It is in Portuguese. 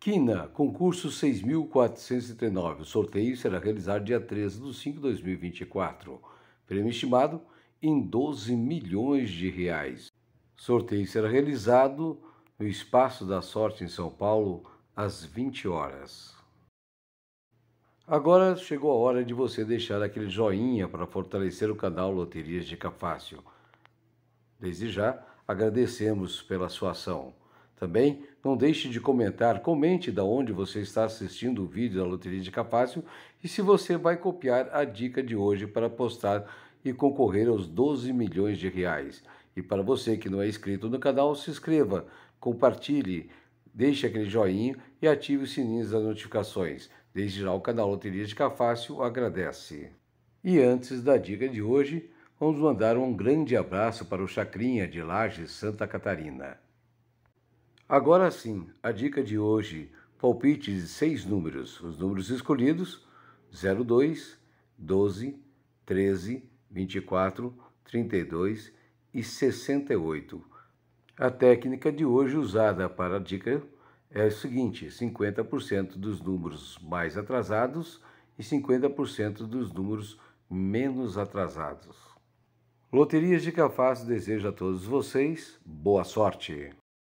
Quina, concurso 6.439. O sorteio será realizado dia 13 de 5 de 2024. Prêmio estimado em 12 milhões de reais. Sorteio será realizado no Espaço da Sorte em São Paulo, às 20 horas. Agora chegou a hora de você deixar aquele joinha para fortalecer o canal Loterias de Capácio. Desde já, agradecemos pela sua ação. Também não deixe de comentar, comente da onde você está assistindo o vídeo da Loteria de Capácio e se você vai copiar a dica de hoje para postar e concorrer aos 12 milhões de reais. E para você que não é inscrito no canal, se inscreva, compartilhe, deixe aquele joinha e ative os sininho das notificações. Desde já o canal Loteria de Cafácio agradece. E antes da dica de hoje, vamos mandar um grande abraço para o Chacrinha de Lages, Santa Catarina. Agora sim, a dica de hoje: palpite de seis números. Os números escolhidos: 02, 12, 13, 24, 32 e 68. A técnica de hoje usada para a dica é a seguinte: 50% dos números mais atrasados e 50% dos números menos atrasados. Loterias de Cafás deseja a todos vocês boa sorte!